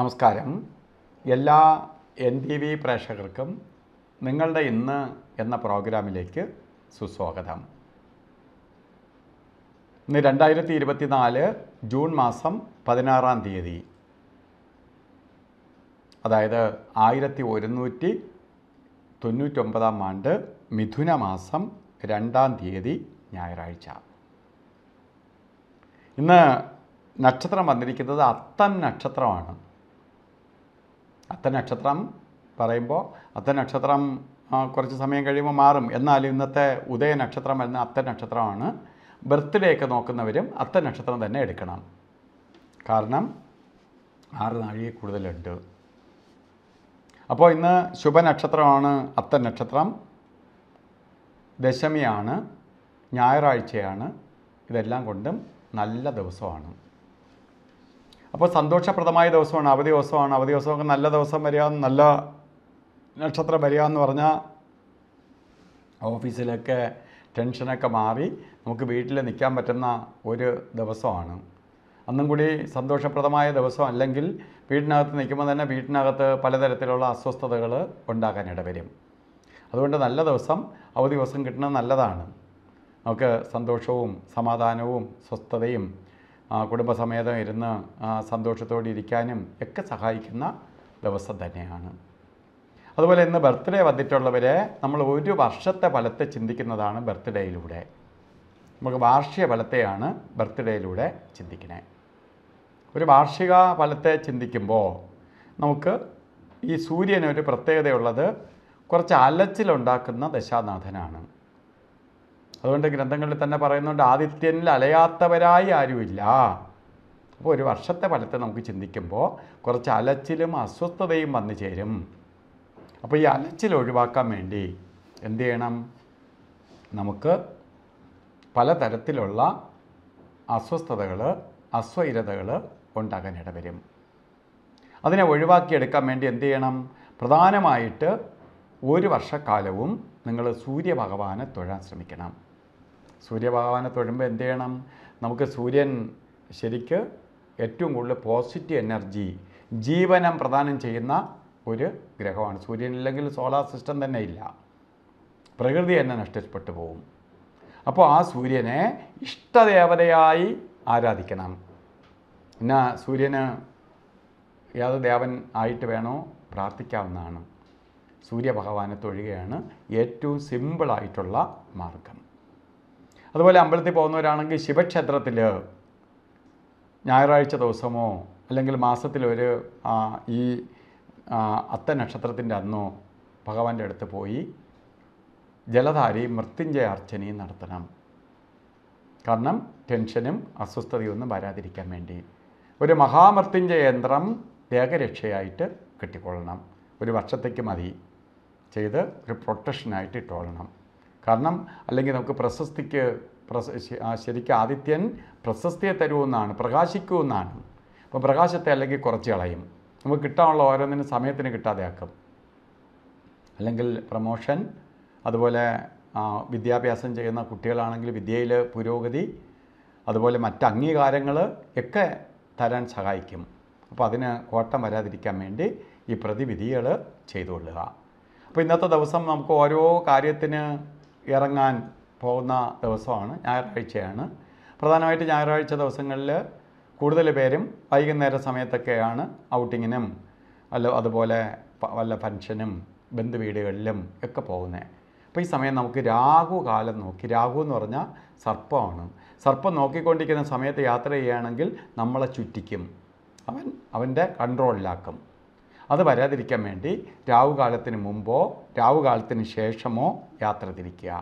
നമസ്കാരം എല്ലാ N T V പ്രേക്ഷകർക്കും നിങ്ങളുടെ ഇന്ന് എന്ന പ്രോഗ്രാമിലേക്ക് സുസ്വാഗതം ഇന്ന് രണ്ടായിരത്തി ഇരുപത്തിനാല് ജൂൺ മാസം പതിനാറാം തീയതി അതായത് ആയിരത്തി ഒരുന്നൂറ്റി തൊണ്ണൂറ്റൊമ്പതാം ആണ്ട് മിഥുന മാസം രണ്ടാം തീയതി ഞായറാഴ്ച ഇന്ന് നക്ഷത്രം വന്നിരിക്കുന്നത് അത്തം നക്ഷത്രമാണ് അത്ത നക്ഷത്രം പറയുമ്പോൾ അത്ത നക്ഷത്രം കുറച്ച് സമയം കഴിയുമ്പോൾ മാറും എന്നാൽ ഇന്നത്തെ ഉദയ നക്ഷത്രം വരുന്ന അത്ത നക്ഷത്രമാണ് ഒക്കെ നോക്കുന്നവരും അത്ത നക്ഷത്രം തന്നെ എടുക്കണം കാരണം ആറ് നാഴിക കൂടുതലുണ്ട് അപ്പോൾ ഇന്ന് ശുഭനക്ഷത്രമാണ് നക്ഷത്രം ദശമിയാണ് ഞായറാഴ്ചയാണ് ഇതെല്ലാം കൊണ്ടും നല്ല ദിവസമാണ് അപ്പോൾ സന്തോഷപ്രദമായ ദിവസമാണ് അവധി ദിവസമാണ് അവധി ദിവസമൊക്കെ നല്ല ദിവസം വരിക നല്ല നക്ഷത്രം വരിക എന്ന് പറഞ്ഞാൽ ഓഫീസിലൊക്കെ ടെൻഷനൊക്കെ മാറി നമുക്ക് വീട്ടിൽ നിൽക്കാൻ പറ്റുന്ന ഒരു ദിവസമാണ് അന്നും കൂടി സന്തോഷപ്രദമായ ദിവസം അല്ലെങ്കിൽ വീട്ടിനകത്ത് നിൽക്കുമ്പോൾ തന്നെ വീട്ടിനകത്ത് പലതരത്തിലുള്ള അസ്വസ്ഥതകൾ ഉണ്ടാക്കാൻ വരും അതുകൊണ്ട് നല്ല ദിവസം അവധി ദിവസം കിട്ടുന്നത് നല്ലതാണ് നമുക്ക് സന്തോഷവും സമാധാനവും സ്വസ്ഥതയും കുടുംബസമേതം ഇരുന്ന് സന്തോഷത്തോടെ ഇരിക്കാനും ഒക്കെ സഹായിക്കുന്ന ദിവസം തന്നെയാണ് അതുപോലെ ഇന്ന് ബർത്ത്ഡേ വന്നിട്ടുള്ളവരെ നമ്മൾ ഒരു വർഷത്തെ ഫലത്തെ ചിന്തിക്കുന്നതാണ് ബർത്ത്ഡേയിലൂടെ നമുക്ക് വാർഷിക ഫലത്തെയാണ് ബർത്ത്ഡേയിലൂടെ ചിന്തിക്കണേ ഒരു വാർഷിക ഫലത്തെ ചിന്തിക്കുമ്പോൾ നമുക്ക് ഈ സൂര്യന് ഒരു പ്രത്യേകതയുള്ളത് കുറച്ച് അലച്ചിലുണ്ടാക്കുന്ന ദശാനാഥനാണ് അതുകൊണ്ട് ഗ്രന്ഥങ്ങളിൽ തന്നെ പറയുന്നുണ്ട് ആദിത്യനിൽ അലയാത്തവരായി ആരുമില്ല അപ്പോൾ ഒരു വർഷത്തെ ഫലത്തെ നമുക്ക് ചിന്തിക്കുമ്പോൾ കുറച്ച് അലച്ചിലും അസ്വസ്ഥതയും വന്നു ചേരും അപ്പോൾ ഈ അലച്ചിൽ ഒഴിവാക്കാൻ വേണ്ടി എന്ത് ചെയ്യണം നമുക്ക് പലതരത്തിലുള്ള അസ്വസ്ഥതകൾ അസ്വൈരതകൾ ഉണ്ടാകാൻ ഇടവരും അതിനെ ഒഴിവാക്കിയെടുക്കാൻ വേണ്ടി എന്ത് ചെയ്യണം പ്രധാനമായിട്ട് ഒരു വർഷക്കാലവും നിങ്ങൾ സൂര്യഭഗവാനെ തൊഴാൻ ശ്രമിക്കണം സൂര്യഭഗവാനെ തൊഴുമ്പോൾ എന്ത് ചെയ്യണം നമുക്ക് സൂര്യൻ ശരിക്ക് ഏറ്റവും കൂടുതൽ പോസിറ്റീവ് എനർജി ജീവനം പ്രദാനം ചെയ്യുന്ന ഒരു ഗ്രഹമാണ് ഇല്ലെങ്കിൽ സോളാർ സിസ്റ്റം തന്നെ ഇല്ല പ്രകൃതി തന്നെ നഷ്ടപ്പെട്ടു പോകും അപ്പോൾ ആ സൂര്യനെ ഇഷ്ടദേവതയായി ആരാധിക്കണം പിന്നെ സൂര്യന് ഏത് ദേവൻ ആയിട്ട് വേണോ പ്രാർത്ഥിക്കാവുന്നതാണ് സൂര്യഭഗവാനെ തൊഴുകയാണ് ഏറ്റവും സിമ്പിളായിട്ടുള്ള മാർഗം അതുപോലെ അമ്പലത്തിൽ പോകുന്നവരാണെങ്കിൽ ശിവക്ഷേത്രത്തിൽ ഞായറാഴ്ച ദിവസമോ അല്ലെങ്കിൽ മാസത്തിലൊരു ഈ അത്ത നക്ഷത്രത്തിൻ്റെ അന്നോ ഭഗവാന്റെ അടുത്ത് പോയി ജലധാരി മൃത്യുഞ്ജയ അർച്ചനയും നടത്തണം കാരണം ടെൻഷനും അസ്വസ്ഥതയൊന്നും വരാതിരിക്കാൻ വേണ്ടി ഒരു മഹാമൃത്യുഞ്ജയ യന്ത്രം ദേഹരക്ഷയായിട്ട് കെട്ടിക്കൊള്ളണം ഒരു വർഷത്തേക്ക് മതി ചെയ്ത് ഒരു പ്രൊട്ടക്ഷനായിട്ട് ഇട്ടുകൊള്ളണം കാരണം അല്ലെങ്കിൽ നമുക്ക് പ്രശസ്തിക്ക് ശരിക്കും ആദിത്യൻ പ്രശസ്തിയെ തരുമെന്നാണ് പ്രകാശിക്കുമെന്നാണ് അപ്പോൾ പ്രകാശത്തെ അല്ലെങ്കിൽ കുറച്ച് കളയും നമുക്ക് കിട്ടാനുള്ള ഓരോന്നിനും സമയത്തിന് കിട്ടാതെയാക്കും അല്ലെങ്കിൽ പ്രമോഷൻ അതുപോലെ വിദ്യാഭ്യാസം ചെയ്യുന്ന കുട്ടികളാണെങ്കിൽ വിദ്യയിൽ പുരോഗതി അതുപോലെ മറ്റ് അംഗീകാരങ്ങൾ ഒക്കെ തരാൻ സഹായിക്കും അപ്പോൾ അതിന് കോട്ടം വരാതിരിക്കാൻ വേണ്ടി ഈ പ്രതിവിധികൾ ചെയ്തുകൊള്ളുക അപ്പോൾ ഇന്നത്തെ ദിവസം നമുക്ക് ഓരോ കാര്യത്തിന് ഇറങ്ങാൻ പോകുന്ന ദിവസമാണ് ഞായറാഴ്ചയാണ് പ്രധാനമായിട്ട് ഞായറാഴ്ച ദിവസങ്ങളിൽ കൂടുതൽ പേരും വൈകുന്നേര സമയത്തൊക്കെയാണ് ഔട്ടിങ്ങിനും അല്ല അതുപോലെ വല്ല ഫങ്ഷനും ബന്ധുവീടുകളിലും ഒക്കെ പോകുന്നത് അപ്പോൾ ഈ സമയം നമുക്ക് രാഹു കാലം നോക്കി രാഹു എന്ന് പറഞ്ഞാൽ സർപ്പമാണ് സർപ്പം നോക്കിക്കൊണ്ടിരിക്കുന്ന സമയത്ത് യാത്ര ചെയ്യുകയാണെങ്കിൽ നമ്മളെ ചുറ്റിക്കും അവൻ അവൻ്റെ കൺട്രോളിലാക്കും അത് വരാതിരിക്കാൻ വേണ്ടി രാവുകാലത്തിന് മുമ്പോ രാവുകാലത്തിന് ശേഷമോ യാത്ര തിരിക്കുക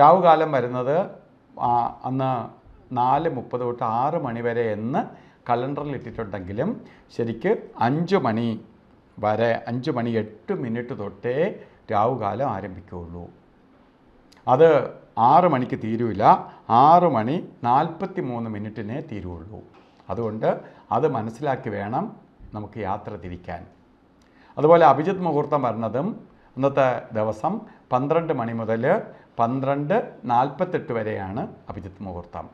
രാവുകാലം വരുന്നത് അന്ന് നാല് മുപ്പത് തൊട്ട് ആറ് മണി വരെ എന്ന് കലണ്ടറിൽ ഇട്ടിട്ടുണ്ടെങ്കിലും ശരിക്ക് അഞ്ച് മണി വരെ അഞ്ച് മണി എട്ട് മിനിറ്റ് തൊട്ടേ രാവുകാലം ആരംഭിക്കുകയുള്ളൂ അത് ആറ് മണിക്ക് തീരൂല ആറ് മണി നാൽപ്പത്തി മൂന്ന് മിനിറ്റിനേ തീരുള്ളൂ അതുകൊണ്ട് അത് മനസ്സിലാക്കി വേണം നമുക്ക് യാത്ര തിരിക്കാൻ അതുപോലെ അഭിജിത് മുഹൂർത്തം വരുന്നതും അന്നത്തെ ദിവസം പന്ത്രണ്ട് മണി മുതൽ പന്ത്രണ്ട് നാൽപ്പത്തെട്ട് വരെയാണ് അഭിജിത് മുഹൂർത്തം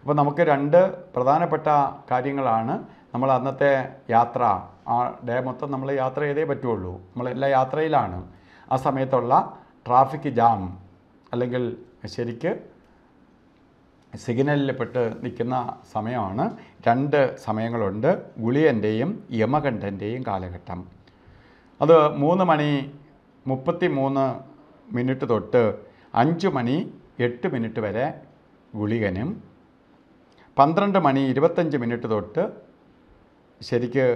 അപ്പോൾ നമുക്ക് രണ്ട് പ്രധാനപ്പെട്ട കാര്യങ്ങളാണ് നമ്മൾ അന്നത്തെ യാത്ര ആ ഡേ മൊത്തം നമ്മൾ യാത്ര ചെയ്തേ പറ്റുള്ളൂ എല്ലാ യാത്രയിലാണ് ആ സമയത്തുള്ള ട്രാഫിക് ജാം അല്ലെങ്കിൽ ശരിക്ക് സിഗ്നലിൽപ്പെട്ട് നിൽക്കുന്ന സമയമാണ് രണ്ട് സമയങ്ങളുണ്ട് ഗുളിയൻ്റെയും യമകണ്ഠൻ്റെയും കാലഘട്ടം അത് മൂന്ന് മണി മുപ്പത്തി മൂന്ന് മിനിറ്റ് തൊട്ട് അഞ്ച് മണി എട്ട് മിനിറ്റ് വരെ ഗുളികനും പന്ത്രണ്ട് മണി ഇരുപത്തഞ്ച് മിനിറ്റ് തൊട്ട് ശരിക്ക്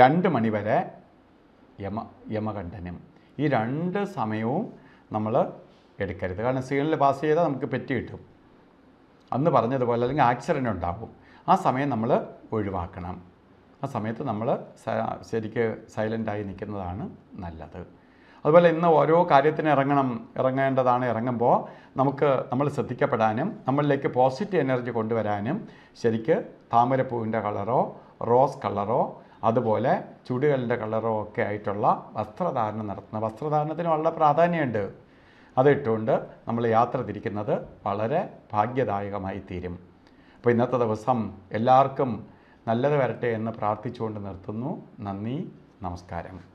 രണ്ട് മണി വരെ യമ യമകണ്ഠനും ഈ രണ്ട് സമയവും നമ്മൾ എടുക്കരുത് കാരണം സിഗ്നലിൽ പാസ് ചെയ്താൽ നമുക്ക് പെറ്റ് കിട്ടും അന്ന് പറഞ്ഞതുപോലെ അല്ലെങ്കിൽ ആക്സിഡൻ്റ് ഉണ്ടാകും ആ സമയം നമ്മൾ ഒഴിവാക്കണം ആ സമയത്ത് നമ്മൾ ശരിക്ക് സൈലൻ്റായി നിൽക്കുന്നതാണ് നല്ലത് അതുപോലെ ഇന്ന് ഓരോ കാര്യത്തിന് ഇറങ്ങണം ഇറങ്ങേണ്ടതാണ് ഇറങ്ങുമ്പോൾ നമുക്ക് നമ്മൾ ശ്രദ്ധിക്കപ്പെടാനും നമ്മളിലേക്ക് പോസിറ്റീവ് എനർജി കൊണ്ടുവരാനും ശരിക്ക് താമരപ്പൂവിൻ്റെ കളറോ റോസ് കളറോ അതുപോലെ ചുടികളിൻ്റെ കളറോ ഒക്കെ ആയിട്ടുള്ള വസ്ത്രധാരണം നടത്തുന്ന വസ്ത്രധാരണത്തിന് വളരെ പ്രാധാന്യമുണ്ട് അതിട്ടുകൊണ്ട് നമ്മൾ യാത്ര തിരിക്കുന്നത് വളരെ ഭാഗ്യദായകമായി തീരും അപ്പോൾ ഇന്നത്തെ ദിവസം എല്ലാവർക്കും നല്ലത് വരട്ടെ എന്ന് പ്രാർത്ഥിച്ചുകൊണ്ട് നിർത്തുന്നു നന്ദി നമസ്കാരം